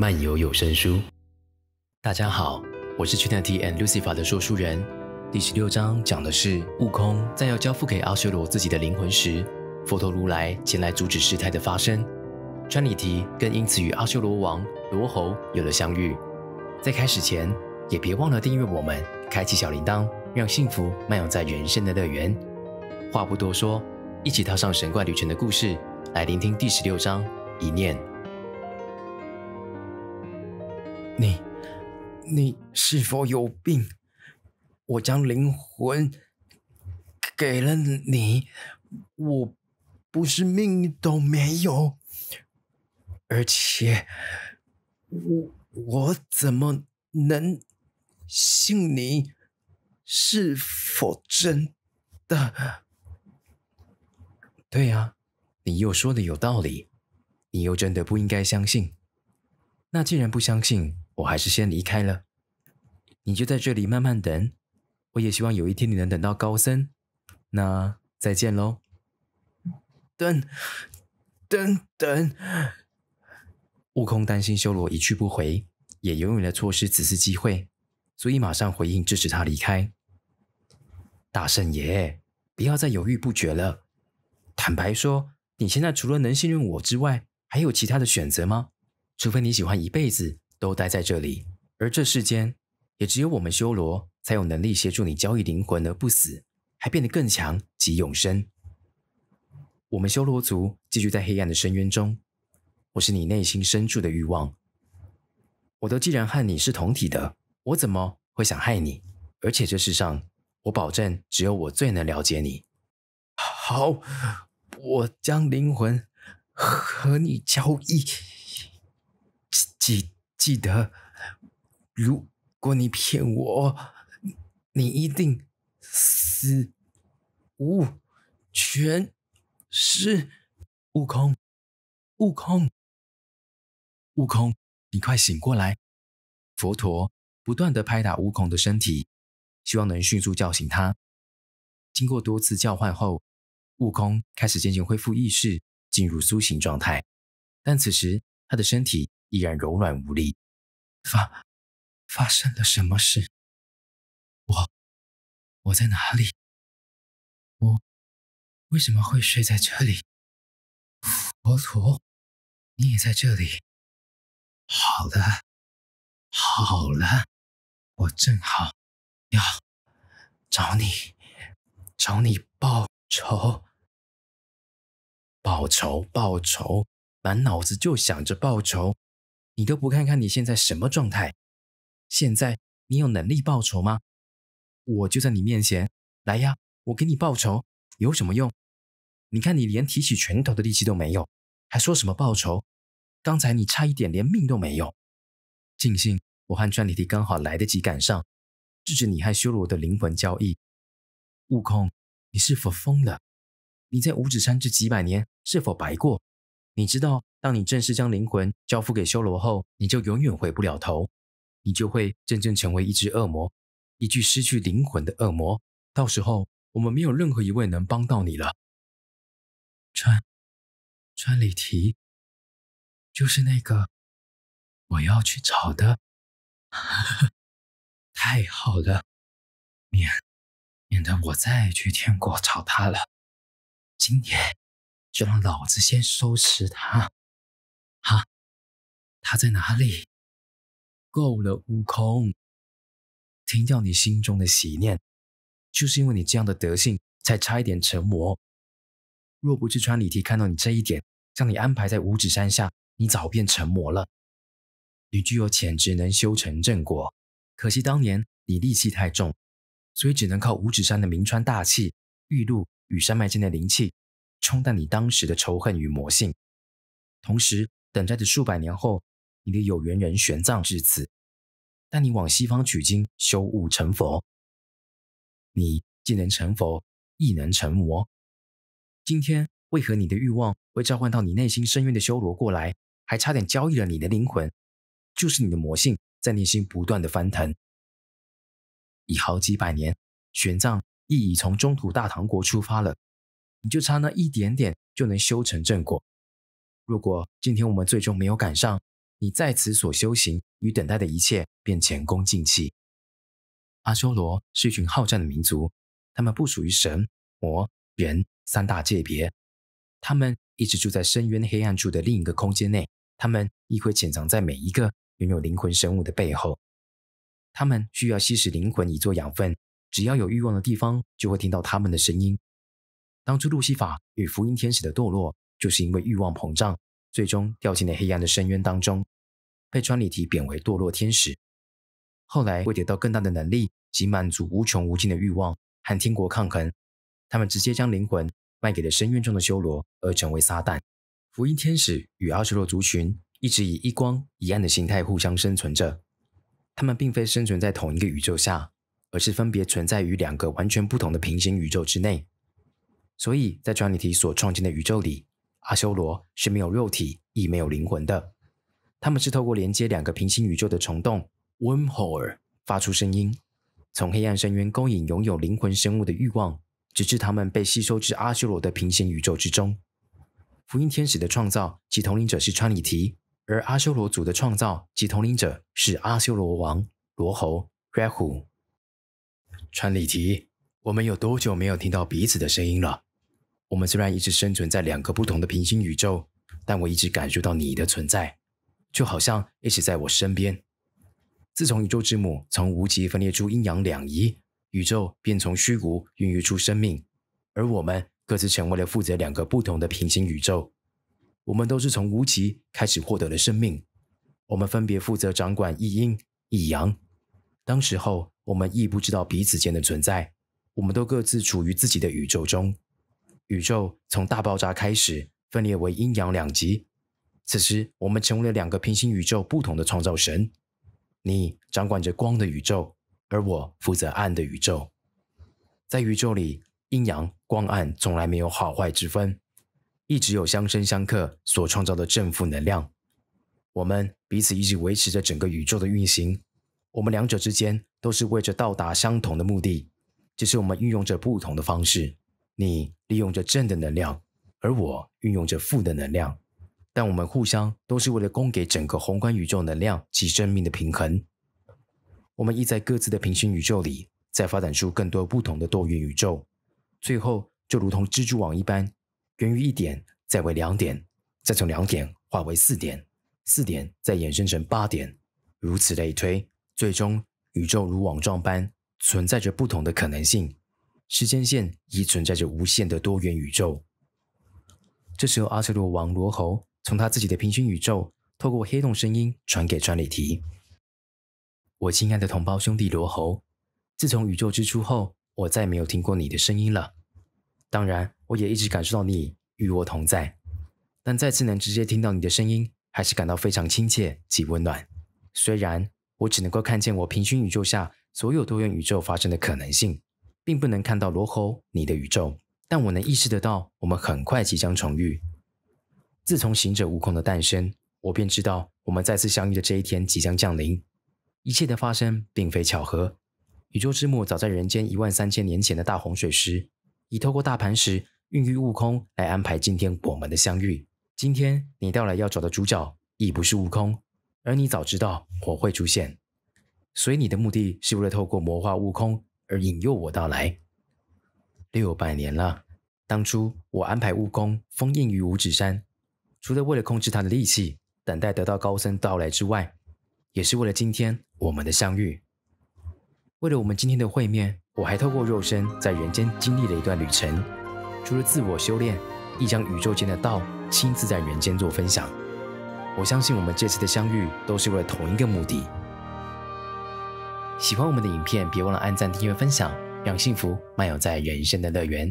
漫游有声书，大家好，我是 c h 里 n and Lucifer 的说书人。第十六章讲的是悟空在要交付给阿修罗自己的灵魂时，佛陀如来前来阻止事态的发生。川里提更因此与阿修罗王罗喉有了相遇。在开始前，也别忘了订阅我们，开启小铃铛，让幸福漫游在人生的乐园。话不多说，一起踏上神怪旅程的故事，来聆听第十六章一念。你你是否有病？我将灵魂给了你，我不是命都没有。而且我我怎么能信你？是否真的？对呀，你又说的有道理，你又真的不应该相信。那既然不相信。我还是先离开了，你就在这里慢慢等。我也希望有一天你能等到高僧。那再见喽！等等等，悟空担心修罗一去不回，也永远的错失此次机会，所以马上回应制止他离开。大圣爷，不要再犹豫不决了。坦白说，你现在除了能信任我之外，还有其他的选择吗？除非你喜欢一辈子。都待在这里，而这世间也只有我们修罗才有能力协助你交易灵魂而不死，还变得更强及永生。我们修罗族寄居在黑暗的深渊中，我是你内心深处的欲望。我都既然和你是同体的，我怎么会想害你？而且这世上，我保证只有我最能了解你。好，我将灵魂和你交易，几？记得，如果你骗我，你一定死！无全是悟空，悟空，悟空，你快醒过来！佛陀不断的拍打悟空的身体，希望能迅速叫醒他。经过多次叫唤后，悟空开始渐渐恢复意识，进入苏醒状态。但此时他的身体。依然柔软无力，发发生了什么事？我我在哪里？我为什么会睡在这里？佛陀，你也在这里？好了，好了，我正好要找你，找你报仇，报仇报仇，满脑子就想着报仇。你都不看看你现在什么状态？现在你有能力报仇吗？我就在你面前，来呀，我给你报仇有什么用？你看你连提起拳头的力气都没有，还说什么报仇？刚才你差一点连命都没有。庆幸我和专利帝刚好来得及赶上，制止你和修罗的灵魂交易。悟空，你是否疯了？你在五指山这几百年是否白过？你知道，当你正式将灵魂交付给修罗后，你就永远回不了头，你就会真正成为一只恶魔，一具失去灵魂的恶魔。到时候，我们没有任何一位能帮到你了。川川里提，就是那个我要去找的。太好了，免免得我再去天国找他了。今天。就让老子先收拾他！哈，他在哪里？够了，悟空！停掉你心中的喜念，就是因为你这样的德性，才差一点成魔。若不是穿里提看到你这一点，将你安排在五指山下，你早变成魔了。你具有潜质，能修成正果，可惜当年你戾气太重，所以只能靠五指山的名川大气、玉露与山脉间的灵气。冲淡你当时的仇恨与魔性，同时等待着数百年后，你的有缘人玄奘至此，带你往西方取经，修悟成佛。你既能成佛，亦能成魔。今天为何你的欲望会召唤到你内心深渊的修罗过来，还差点交易了你的灵魂？就是你的魔性在内心不断的翻腾。已好几百年，玄奘亦已从中土大唐国出发了。你就差那一点点，就能修成正果。如果今天我们最终没有赶上，你在此所修行与等待的一切便前功尽弃。阿修罗是一群好战的民族，他们不属于神、魔、人三大界别，他们一直住在深渊黑暗处的另一个空间内，他们亦会潜藏在每一个拥有灵魂生物的背后，他们需要吸食灵魂以做养分，只要有欲望的地方，就会听到他们的声音。当初，路西法与福音天使的堕落，就是因为欲望膨胀，最终掉进了黑暗的深渊当中，被专里提贬为堕落天使。后来，为得到更大的能力及满足无穷无尽的欲望，和天国抗衡，他们直接将灵魂卖给了深渊中的修罗，而成为撒旦。福音天使与阿修罗族群一直以一光一暗的形态互相生存着。他们并非生存在同一个宇宙下，而是分别存在于两个完全不同的平行宇宙之内。所以在川里提所创建的宇宙里，阿修罗是没有肉体亦没有灵魂的。他们是透过连接两个平行宇宙的虫洞 （wormhole） 发出声音，从黑暗深渊勾引拥有灵魂生物的欲望，直至他们被吸收至阿修罗的平行宇宙之中。福音天使的创造及统领者是川里提，而阿修罗族的创造及统领者是阿修罗王罗喉 （Rahu）。川里提，我们有多久没有听到彼此的声音了？我们虽然一直生存在两个不同的平行宇宙，但我一直感受到你的存在，就好像一直在我身边。自从宇宙之母从无极分裂出阴阳两仪，宇宙便从虚无孕育出生命，而我们各自成为了负责两个不同的平行宇宙。我们都是从无极开始获得了生命，我们分别负责掌管一阴一阳。当时候，我们亦不知道彼此间的存在，我们都各自处于自己的宇宙中。宇宙从大爆炸开始分裂为阴阳两极，此时我们成为了两个平行宇宙不同的创造神。你掌管着光的宇宙，而我负责暗的宇宙。在宇宙里，阴阳、光暗从来没有好坏之分，一直有相生相克所创造的正负能量。我们彼此一直维持着整个宇宙的运行。我们两者之间都是为着到达相同的目的，只是我们运用着不同的方式。你利用着正的能量，而我运用着负的能量，但我们互相都是为了供给整个宏观宇宙能量及生命的平衡。我们亦在各自的平行宇宙里，再发展出更多不同的多元宇宙，最后就如同蜘蛛网一般，源于一点，再为两点，再从两点化为四点，四点再衍生成八点，如此类推，最终宇宙如网状般存在着不同的可能性。时间线已存在着无限的多元宇宙。这时候，阿瑟罗王罗喉从他自己的平行宇宙，透过黑洞声音传给专利提：“我亲爱的同胞兄弟罗喉，自从宇宙之初后，我再也没有听过你的声音了。当然，我也一直感受到你与我同在。但再次能直接听到你的声音，还是感到非常亲切及温暖。虽然我只能够看见我平行宇宙下所有多元宇宙发生的可能性。”并不能看到罗喉，你的宇宙，但我能意识得到，我们很快即将重遇。自从行者悟空的诞生，我便知道我们再次相遇的这一天即将降临。一切的发生并非巧合，宇宙之母早在人间一万三千年前的大洪水时，已透过大磐石孕育悟空，来安排今天我们的相遇。今天你到来要找的主角亦不是悟空，而你早知道我会出现，所以你的目的是为了透过魔化悟空。而引诱我到来，六百年了。当初我安排悟空封印于五指山，除了为了控制他的力气，等待得到高僧到来之外，也是为了今天我们的相遇。为了我们今天的会面，我还透过肉身在人间经历了一段旅程，除了自我修炼，亦将宇宙间的道亲自在人间做分享。我相信我们这次的相遇都是为了同一个目的。喜欢我们的影片，别忘了按赞、订阅、分享，让幸福漫游在人生的乐园。